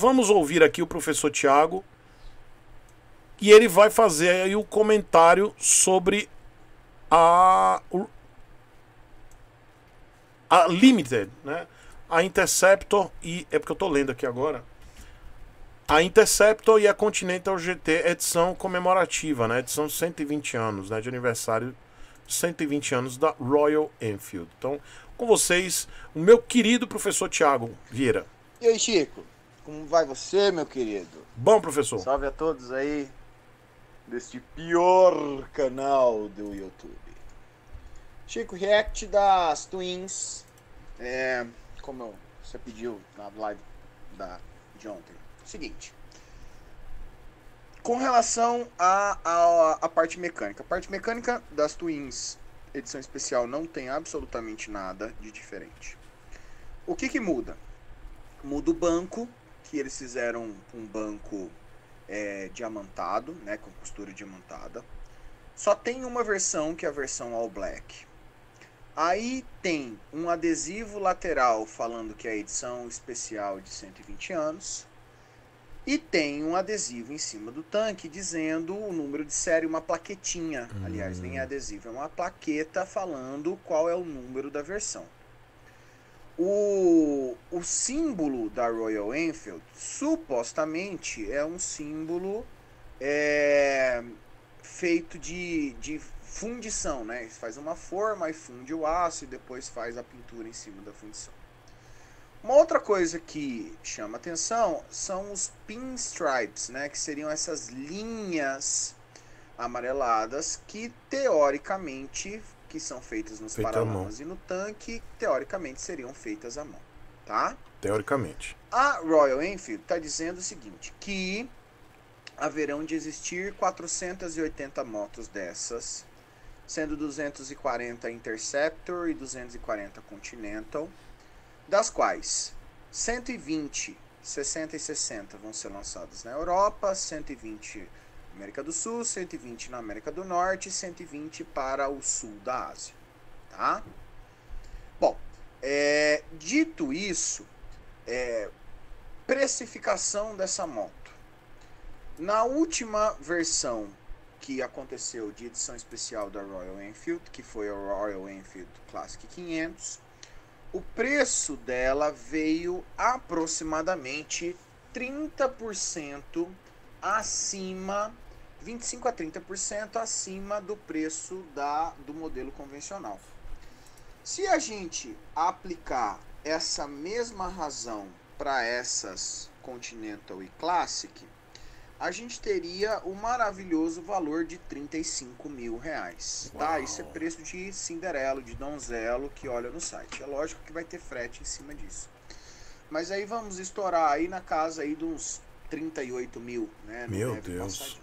Vamos ouvir aqui o professor Tiago e ele vai fazer aí o comentário sobre a, a Limited, né? A Interceptor e é porque eu estou lendo aqui agora. A Interceptor e a Continental GT edição comemorativa, né? Edição 120 anos, né, de aniversário 120 anos da Royal Enfield. Então, com vocês, o meu querido professor Tiago Vieira. E aí, Chico? Como vai você, meu querido? Bom, professor. Salve a todos aí deste pior canal do YouTube. Chico React das Twins. É, como eu, você pediu na live da, de ontem. Seguinte. Com relação à a, a, a, parte mecânica. A parte mecânica das Twins edição especial não tem absolutamente nada de diferente. O que, que muda? Muda o banco que eles fizeram um banco é, diamantado, né, com costura diamantada. Só tem uma versão que é a versão All Black. Aí tem um adesivo lateral falando que é a edição especial de 120 anos. E tem um adesivo em cima do tanque dizendo o número de série, uma plaquetinha. Aliás, nem é hum. adesivo, é uma plaqueta falando qual é o número da versão. O, o símbolo da Royal Enfield supostamente é um símbolo é, feito de, de fundição, né? Faz uma forma e funde o aço e depois faz a pintura em cima da fundição. Uma outra coisa que chama atenção são os pinstripes, né? Que seriam essas linhas amareladas que teoricamente que são feitas nos Feita paralamas e no tanque, teoricamente seriam feitas à mão, tá? Teoricamente. A Royal Enfield está dizendo o seguinte, que haverão de existir 480 motos dessas, sendo 240 Interceptor e 240 Continental, das quais 120, 60 e 60 vão ser lançadas na Europa, 120 América do Sul, 120 na América do Norte, 120 para o sul da Ásia, tá? Bom, é, dito isso, é, precificação dessa moto. Na última versão que aconteceu de edição especial da Royal Enfield, que foi a Royal Enfield Classic 500, o preço dela veio aproximadamente 30% acima 25 a 30% acima do preço da, do modelo convencional. Se a gente aplicar essa mesma razão para essas Continental e Classic, a gente teria o um maravilhoso valor de 35 mil reais. Tá? Isso é preço de Cinderelo, de Donzelo, que olha no site. É lógico que vai ter frete em cima disso. Mas aí vamos estourar aí na casa aí de uns 38 mil, né? Meu Deus.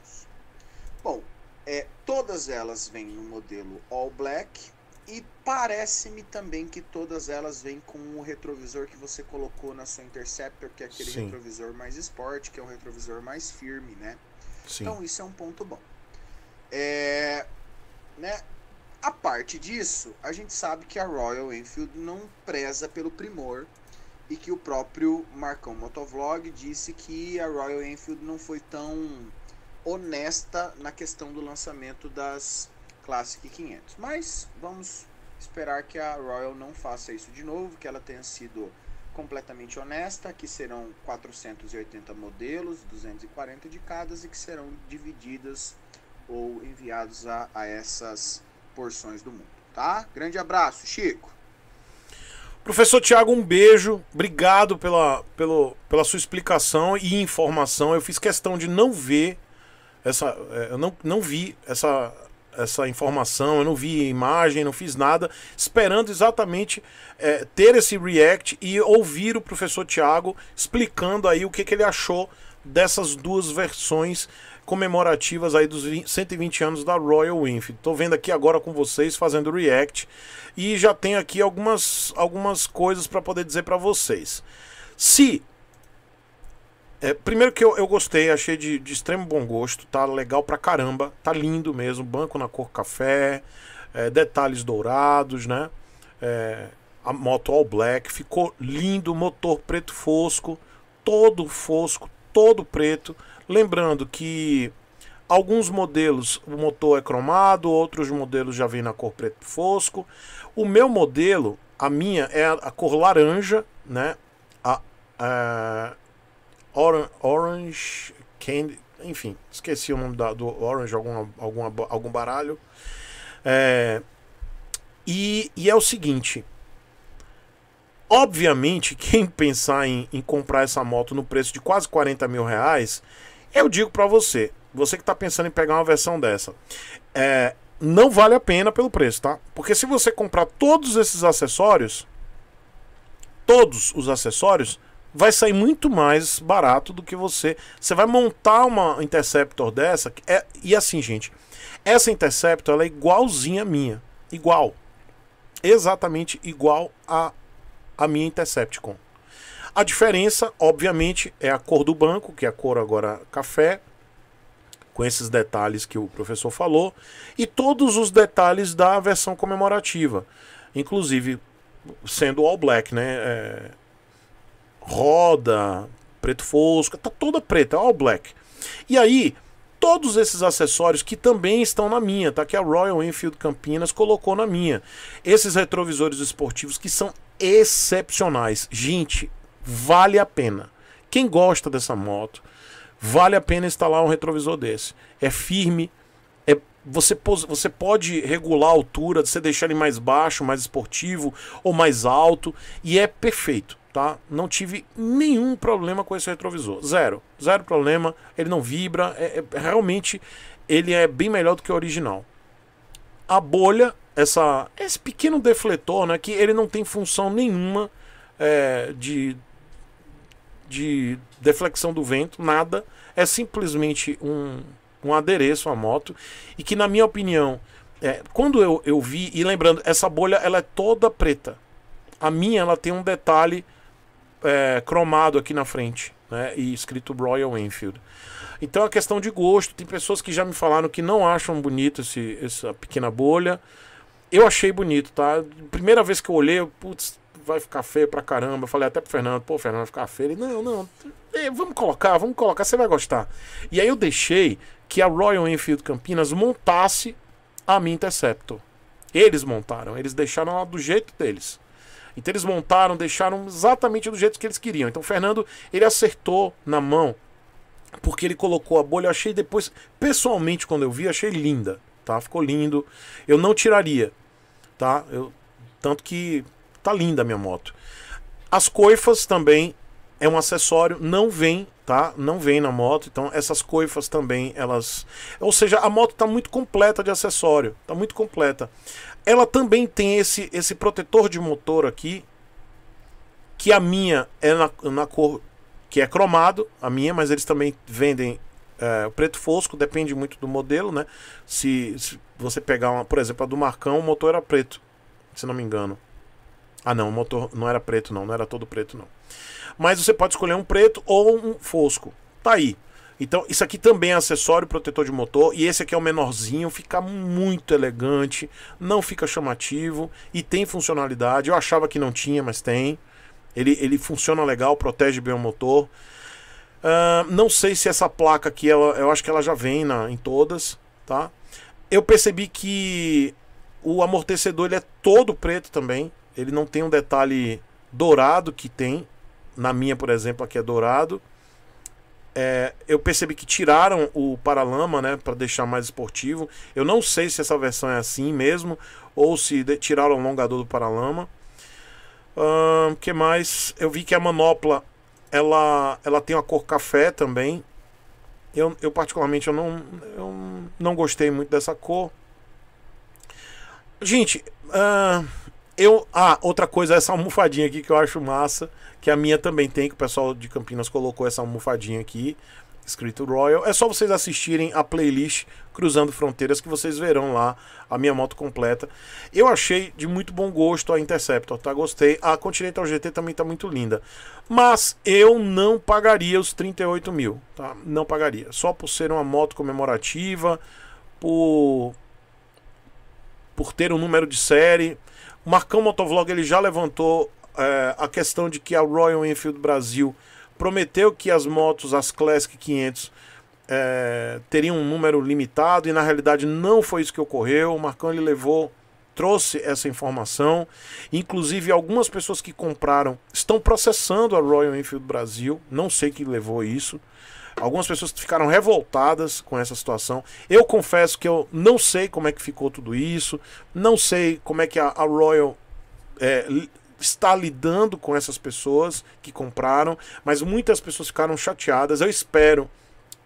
Bom, é, todas elas vêm no modelo All Black e parece-me também que todas elas vêm com o um retrovisor que você colocou na sua Interceptor, que é aquele Sim. retrovisor mais esporte, que é um retrovisor mais firme, né? Sim. Então isso é um ponto bom. É, né? A parte disso, a gente sabe que a Royal Enfield não preza pelo primor e que o próprio Marcão Motovlog disse que a Royal Enfield não foi tão honesta na questão do lançamento das Classic 500. Mas vamos esperar que a Royal não faça isso de novo, que ela tenha sido completamente honesta, que serão 480 modelos, 240 de cada e que serão divididas ou enviados a, a essas porções do mundo, tá? Grande abraço, Chico. Professor Tiago, um beijo. Obrigado pela, pelo, pela sua explicação e informação. Eu fiz questão de não ver essa, é, eu não, não vi essa, essa informação, eu não vi imagem, não fiz nada, esperando exatamente é, ter esse react e ouvir o professor Tiago explicando aí o que, que ele achou dessas duas versões comemorativas aí dos 20, 120 anos da Royal Winfield. Tô vendo aqui agora com vocês fazendo react e já tenho aqui algumas algumas coisas para poder dizer para vocês. Se é, primeiro que eu, eu gostei, achei de, de extremo bom gosto, tá legal pra caramba, tá lindo mesmo, banco na cor café, é, detalhes dourados, né? É, a moto all black, ficou lindo, motor preto fosco, todo fosco, todo preto. Lembrando que alguns modelos o motor é cromado, outros modelos já vem na cor preto fosco. O meu modelo, a minha é a, a cor laranja, né? A, a é, Orange, Candy, enfim, esqueci o nome da, do Orange, alguma, algum algum baralho. É, e, e, é o seguinte. Obviamente, quem pensar em, em, comprar essa moto no preço de quase 40 mil reais, eu digo para você, você que está pensando em pegar uma versão dessa, é, não vale a pena pelo preço, tá? Porque se você comprar todos esses acessórios, todos os acessórios, vai sair muito mais barato do que você. Você vai montar uma Interceptor dessa. É, e assim, gente, essa Interceptor ela é igualzinha à minha. Igual. Exatamente igual a, a minha Intercepticon. A diferença, obviamente, é a cor do banco, que é a cor agora café, com esses detalhes que o professor falou, e todos os detalhes da versão comemorativa, inclusive sendo all black, né? É roda, preto fosco, tá toda preta, all black. E aí, todos esses acessórios que também estão na minha, tá? Que a Royal Enfield Campinas colocou na minha. Esses retrovisores esportivos que são excepcionais. Gente, vale a pena. Quem gosta dessa moto, vale a pena instalar um retrovisor desse. É firme, é você, você pode regular a altura, você deixar ele mais baixo, mais esportivo ou mais alto, e é perfeito tá? Não tive nenhum problema com esse retrovisor. Zero. Zero problema. Ele não vibra. É, é, realmente, ele é bem melhor do que o original. A bolha, essa, esse pequeno defletor, né? Que ele não tem função nenhuma é, de, de deflexão do vento, nada. É simplesmente um, um adereço à moto. E que, na minha opinião, é, quando eu, eu vi, e lembrando, essa bolha ela é toda preta. A minha ela tem um detalhe é, cromado aqui na frente, né? E escrito Royal Enfield. Então a é questão de gosto, tem pessoas que já me falaram que não acham bonito esse, essa pequena bolha. Eu achei bonito, tá? Primeira vez que eu olhei, eu, putz, vai ficar feio pra caramba. Eu falei até pro Fernando, pô, Fernando, vai ficar feio. Ele, não, não, é, vamos colocar, vamos colocar, você vai gostar. E aí eu deixei que a Royal Enfield Campinas montasse a minha Interceptor. Eles montaram, eles deixaram lá do jeito deles. Então eles montaram, deixaram exatamente do jeito que eles queriam. Então o Fernando, ele acertou na mão, porque ele colocou a bolha. Eu achei depois, pessoalmente, quando eu vi, achei linda, tá? Ficou lindo. Eu não tiraria, tá? Eu, tanto que tá linda a minha moto. As coifas também é um acessório, não vem, tá? Não vem na moto, então essas coifas também, elas... Ou seja, a moto tá muito completa de acessório, tá muito completa. Ela também tem esse, esse protetor de motor aqui, que a minha é na, na cor que é cromado, a minha, mas eles também vendem é, preto fosco, depende muito do modelo, né? Se, se, você pegar, uma, por exemplo, a do Marcão, o motor era preto, se não me engano. Ah, não, o motor não era preto, não, não era todo preto, não. Mas você pode escolher um preto ou um fosco. Tá aí. Então, isso aqui também é acessório protetor de motor. E esse aqui é o menorzinho, fica muito elegante, não fica chamativo e tem funcionalidade. Eu achava que não tinha, mas tem. Ele, ele funciona legal, protege bem o motor. Uh, não sei se essa placa aqui, ela, eu acho que ela já vem na, em todas, tá? Eu percebi que o amortecedor ele é todo preto também. Ele não tem um detalhe dourado que tem. Na minha, por exemplo, aqui é dourado. É, eu percebi que tiraram o paralama, né, para deixar mais esportivo. Eu não sei se essa versão é assim mesmo ou se de, tiraram o alongador do paralama. O que mais? Eu vi que a manopla ela, ela tem uma cor café também. Eu, eu particularmente eu não, eu não gostei muito dessa cor. Gente, uh eu, ah, outra coisa, essa almofadinha aqui que eu acho massa, que a minha também tem, que o pessoal de Campinas colocou essa almofadinha aqui, escrito Royal. É só vocês assistirem a playlist Cruzando Fronteiras que vocês verão lá a minha moto completa. Eu achei de muito bom gosto a Interceptor, tá? Gostei. A Continental GT também tá muito linda. Mas eu não pagaria os 38 mil, tá? Não pagaria. Só por ser uma moto comemorativa, por, por ter um número de série Marcão Motovlog ele já levantou é, a questão de que a Royal Enfield Brasil prometeu que as motos, as Classic 500, é, eh, teriam um número limitado e na realidade não foi isso que ocorreu. O Marcão ele levou trouxe essa informação. Inclusive, algumas pessoas que compraram estão processando a Royal Enfield Brasil. Não sei quem levou isso. Algumas pessoas ficaram revoltadas com essa situação. Eu confesso que eu não sei como é que ficou tudo isso, não sei como é que a, a Royal é, está lidando com essas pessoas que compraram, mas muitas pessoas ficaram chateadas. Eu espero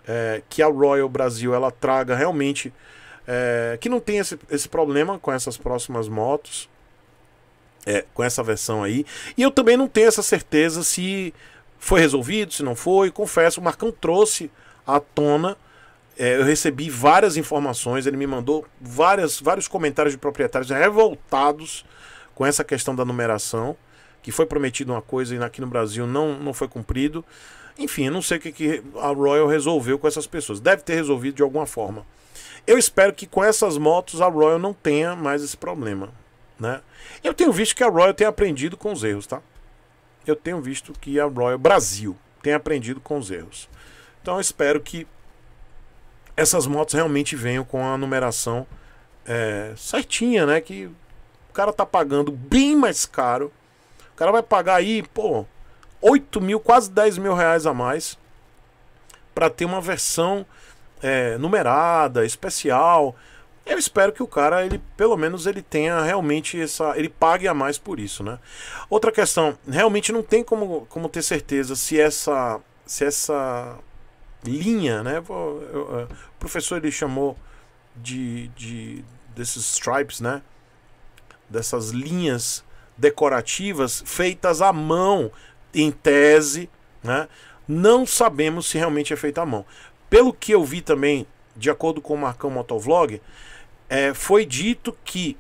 é, que a Royal Brasil ela traga realmente é, que não tenha esse, esse problema com essas próximas motos. É, com essa versão aí. E eu também não tenho essa certeza se foi resolvido, se não foi. Confesso, o Marcão trouxe à tona. É, eu recebi várias informações, ele me mandou várias, vários comentários de proprietários revoltados com essa questão da numeração, que foi prometido uma coisa e aqui no Brasil não, não foi cumprido. Enfim, eu não sei o que, que a Royal resolveu com essas pessoas. Deve ter resolvido de alguma forma. Eu espero que com essas motos a Royal não tenha mais esse problema. Né? Eu tenho visto que a Royal tem aprendido com os erros, tá? eu tenho visto que a Royal Brasil tem aprendido com os erros. Então espero que essas motos realmente venham com a numeração é, certinha, né? Que o cara tá pagando bem mais caro. O cara vai pagar aí, pô, 8 mil, quase 10 mil reais a mais para ter uma versão é, numerada, especial. Eu espero que o cara, ele pelo menos ele tenha realmente essa, ele pague a mais por isso, né? Outra questão, realmente não tem como, como ter certeza se essa se essa linha, né? O professor ele chamou de, de desses stripes, né? Dessas linhas decorativas feitas à mão, em tese, né? Não sabemos se realmente é feita à mão. Pelo que eu vi também, de acordo com o Marcão Motovlog, é, foi dito que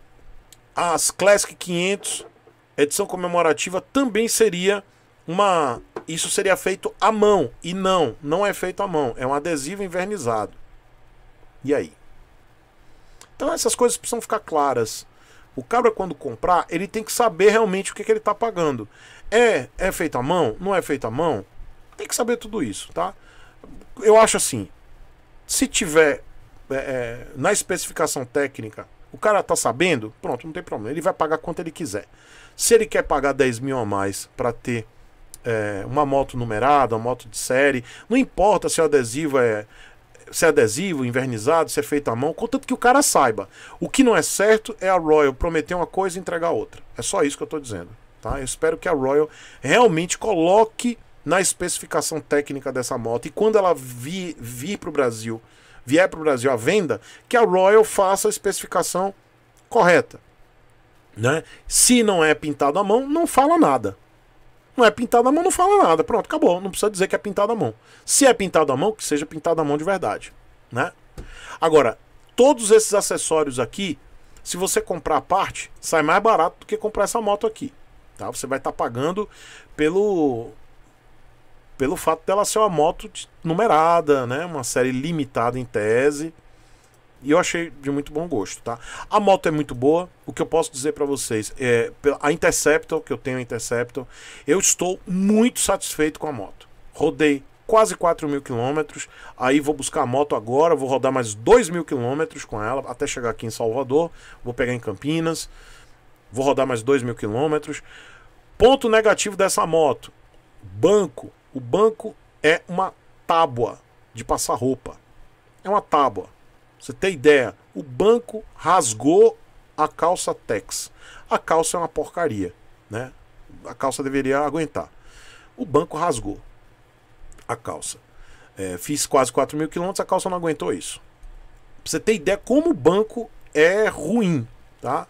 as Classic 500, edição comemorativa, também seria uma. Isso seria feito à mão. E não, não é feito à mão. É um adesivo envernizado. E aí? Então essas coisas precisam ficar claras. O cabra, quando comprar, ele tem que saber realmente o que, que ele está pagando. É, é feito à mão? Não é feito à mão? Tem que saber tudo isso, tá? Eu acho assim: se tiver é, é, na especificação técnica, o cara tá sabendo, pronto, não tem problema. Ele vai pagar quanto ele quiser. Se ele quer pagar 10 mil a mais para ter é, uma moto numerada, uma moto de série, não importa se o adesivo é se é adesivo, invernizado, se é feito à mão, contanto que o cara saiba. O que não é certo é a Royal prometer uma coisa e entregar outra. É só isso que eu estou dizendo. Tá? Eu espero que a Royal realmente coloque na especificação técnica dessa moto e quando ela vir, vir para o Brasil vier para o Brasil à venda, que a Royal faça a especificação correta. Né? Se não é pintado à mão, não fala nada. Não é pintado à mão, não fala nada. Pronto, acabou. Não precisa dizer que é pintado à mão. Se é pintado à mão, que seja pintado à mão de verdade. Né? Agora, todos esses acessórios aqui, se você comprar a parte, sai mais barato do que comprar essa moto aqui. Tá? Você vai estar tá pagando pelo pelo fato dela ser uma moto numerada, né? Uma série limitada em tese. E eu achei de muito bom gosto, tá? A moto é muito boa. O que eu posso dizer para vocês é a Interceptor, que eu tenho a Interceptor, eu estou muito satisfeito com a moto. Rodei quase 4 mil quilômetros. Aí vou buscar a moto agora, vou rodar mais 2 mil quilômetros com ela até chegar aqui em Salvador. Vou pegar em Campinas, vou rodar mais 2 mil quilômetros. Ponto negativo dessa moto: banco o banco é uma tábua de passar roupa. É uma tábua. Você tem ideia? O banco rasgou a calça Tex. A calça é uma porcaria, né? A calça deveria aguentar. O banco rasgou a calça. É, fiz quase 4 mil quilômetros, a calça não aguentou isso. Pra você ter ideia como o banco é ruim, tá?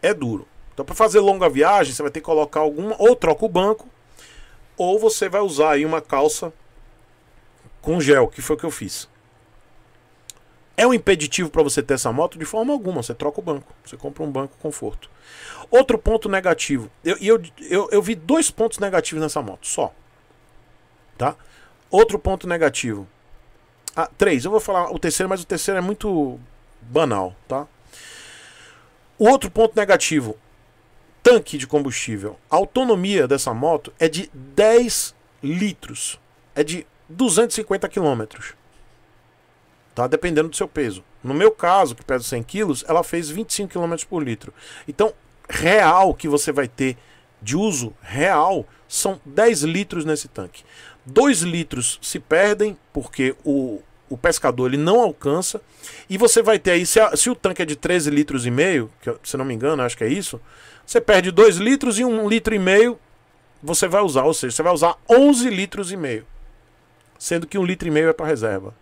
É duro. Então, para fazer longa viagem, você vai ter que colocar alguma. Ou troca o banco, ou você vai usar aí uma calça com gel, que foi o que eu fiz. É um impeditivo para você ter essa moto? De forma alguma, você troca o banco, você compra um banco conforto. Outro ponto negativo, eu, eu, eu, eu vi dois pontos negativos nessa moto, só. Tá? Outro ponto negativo. Ah, três, eu vou falar o terceiro, mas o terceiro é muito banal, tá? O outro ponto negativo, tanque de combustível. A autonomia dessa moto é de 10 litros. É de 250 quilômetros. Tá? Dependendo do seu peso. No meu caso, que pesa 100 quilos, ela fez 25 km por litro. Então, real que você vai ter de uso real são 10 litros nesse tanque. 2 litros se perdem porque o, o pescador ele não alcança. E você vai ter aí, se, a, se o tanque é de 13 litros e meio, que se não me engano, acho que é isso, você perde 2 litros e 1 um litro e meio você vai usar, ou seja, você vai usar 11 litros e meio. Sendo que 1 um litro e meio é para reserva.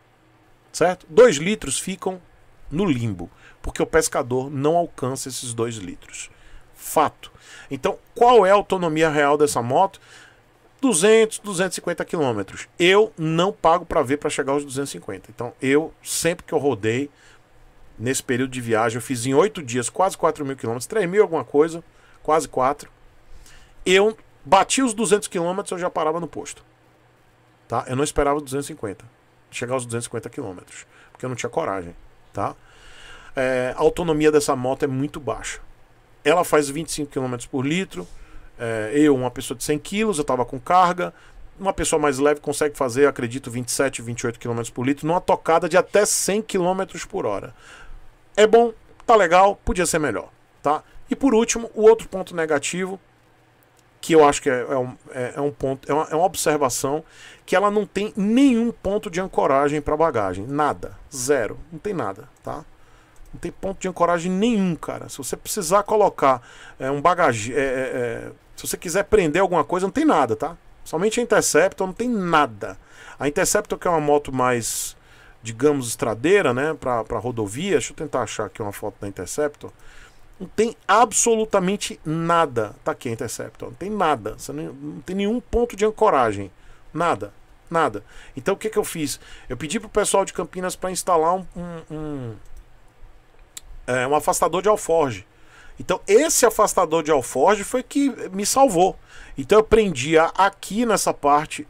Certo? 2 litros ficam no limbo, porque o pescador não alcança esses 2 litros. Fato. Então, qual é a autonomia real dessa moto? 200, 250 quilômetros. Eu não pago para ver para chegar aos 250. Então, eu, sempre que eu rodei, nesse período de viagem, eu fiz em oito dias quase 4 mil quilômetros, 3 mil alguma coisa, quase 4. Eu bati os 200 quilômetros, eu já parava no posto. Tá? Eu não esperava 250. Chegar aos 250 quilômetros, porque eu não tinha coragem, tá? É, a autonomia dessa moto é muito baixa. Ela faz 25 km por litro, é, eu, uma pessoa de 100 quilos, eu estava com carga. Uma pessoa mais leve consegue fazer, acredito, 27, 28 km por litro numa tocada de até 100 km por hora. É bom, tá legal, podia ser melhor, tá? E por último, o outro ponto negativo, que eu acho que é, é, um, é, é um, ponto, é uma, é uma observação, que ela não tem nenhum ponto de ancoragem para bagagem. Nada. Zero. Não tem nada, tá? Não tem ponto de ancoragem nenhum, cara. Se você precisar colocar é, um bagagem. É, é, é se você quiser prender alguma coisa, não tem nada, tá? Somente a Interceptor não tem nada. A Interceptor que é uma moto mais, digamos, estradeira, né? Pra, pra rodovia. Deixa eu tentar achar aqui uma foto da Interceptor. Não tem absolutamente nada. Tá aqui a Interceptor. Não tem nada. Você não, não tem nenhum ponto de ancoragem. Nada. Nada. Então o que, é que eu fiz? Eu pedi pro pessoal de Campinas para instalar um, um, um, é, um afastador de alforge. Então, esse afastador de alforge foi que me salvou. Então, eu prendia aqui nessa parte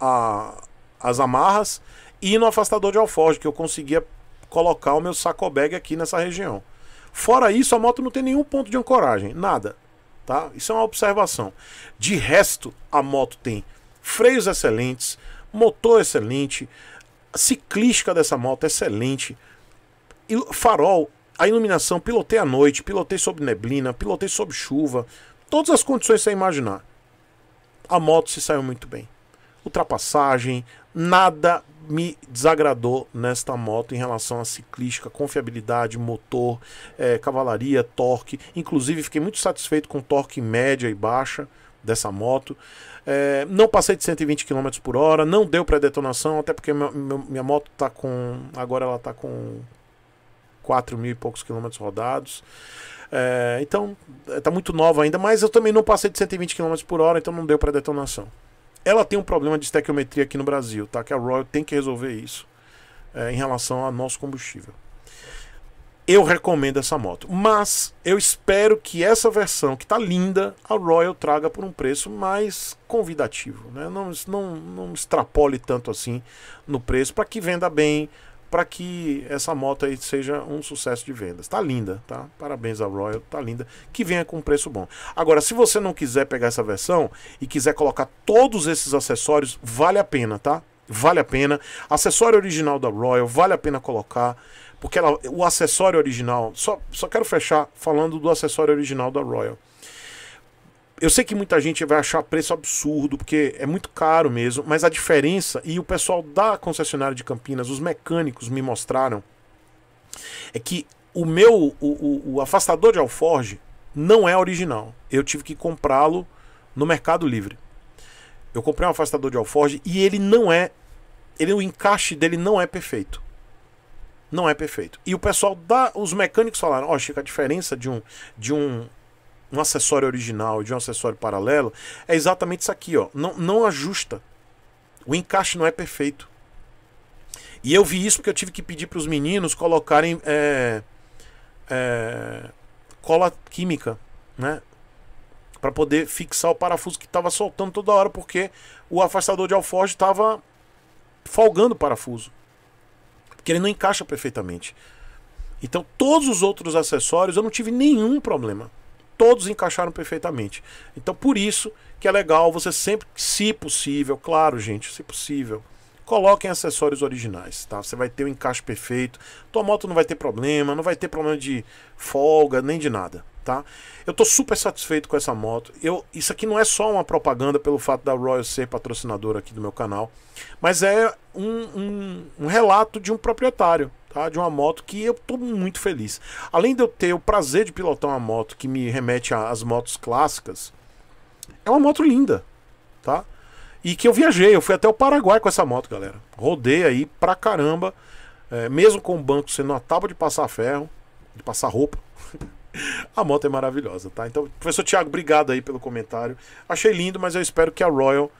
a, as amarras e no afastador de alforge, que eu conseguia colocar o meu sacobag aqui nessa região. Fora isso, a moto não tem nenhum ponto de ancoragem, nada. Tá? Isso é uma observação. De resto, a moto tem freios excelentes, motor excelente, a ciclística dessa moto excelente, e farol a iluminação, pilotei à noite, pilotei sob neblina, pilotei sob chuva, todas as condições sem imaginar. A moto se saiu muito bem. Ultrapassagem, nada me desagradou nesta moto em relação à ciclística, confiabilidade, motor, é, cavalaria, torque. Inclusive, fiquei muito satisfeito com o torque média e baixa dessa moto. É, não passei de 120 km por hora, não deu para detonação, até porque minha moto tá com. Agora ela tá com 4 mil e poucos quilômetros rodados. É, então, está é, muito nova ainda, mas eu também não passei de 120 km por hora, então não deu para detonação. Ela tem um problema de estequiometria aqui no Brasil, tá? Que a Royal tem que resolver isso é, em relação ao nosso combustível. Eu recomendo essa moto, mas eu espero que essa versão que está linda, a Royal traga por um preço mais convidativo, né? Não, não, não extrapole tanto assim no preço para que venda bem, para que essa moto aí seja um sucesso de vendas. Tá linda, tá? Parabéns à Royal, tá linda. Que venha com um preço bom. Agora, se você não quiser pegar essa versão e quiser colocar todos esses acessórios, vale a pena, tá? Vale a pena. Acessório original da Royal, vale a pena colocar. Porque ela, o acessório original, só, só quero fechar falando do acessório original da Royal. Eu sei que muita gente vai achar preço absurdo, porque é muito caro mesmo, mas a diferença, e o pessoal da concessionária de Campinas, os mecânicos me mostraram, é que o meu, o, o, o afastador de alforge não é original. Eu tive que comprá-lo no Mercado Livre. Eu comprei um afastador de alforge e ele não é, ele o encaixe dele não é perfeito não é perfeito. E o pessoal da, os mecânicos falaram, ó, oh, Chico, a diferença de um de um um acessório original de um acessório paralelo, é exatamente isso aqui, ó. Não, não ajusta. O encaixe não é perfeito. E eu vi isso porque eu tive que pedir para os meninos colocarem é, é, cola química, né? Para poder fixar o parafuso que estava soltando toda hora, porque o afastador de alforge estava folgando o parafuso. Porque ele não encaixa perfeitamente. Então, todos os outros acessórios eu não tive nenhum problema todos encaixaram perfeitamente. Então, por isso que é legal você sempre, se possível, claro, gente, se possível, coloquem acessórios originais, tá? Você vai ter o um encaixe perfeito, tua moto não vai ter problema, não vai ter problema de folga, nem de nada tá? Eu tô super satisfeito com essa moto. Eu, isso aqui não é só uma propaganda pelo fato da Royal ser patrocinadora aqui do meu canal, mas é um, um, um relato de um proprietário, tá? De uma moto que eu tô muito feliz. Além de eu ter o prazer de pilotar uma moto que me remete às motos clássicas, é uma moto linda, tá? E que eu viajei, eu fui até o Paraguai com essa moto, galera. Rodei aí pra caramba, é, mesmo com o banco sendo uma tábua de passar ferro, de passar roupa. A moto é maravilhosa, tá? Então, professor Tiago, obrigado aí pelo comentário. Achei lindo, mas eu espero que a Royal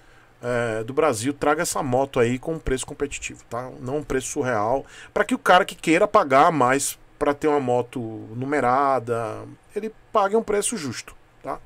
é, do Brasil traga essa moto aí com um preço competitivo, tá? Não um preço surreal, para que o cara que queira pagar mais para ter uma moto numerada, ele pague um preço justo, tá?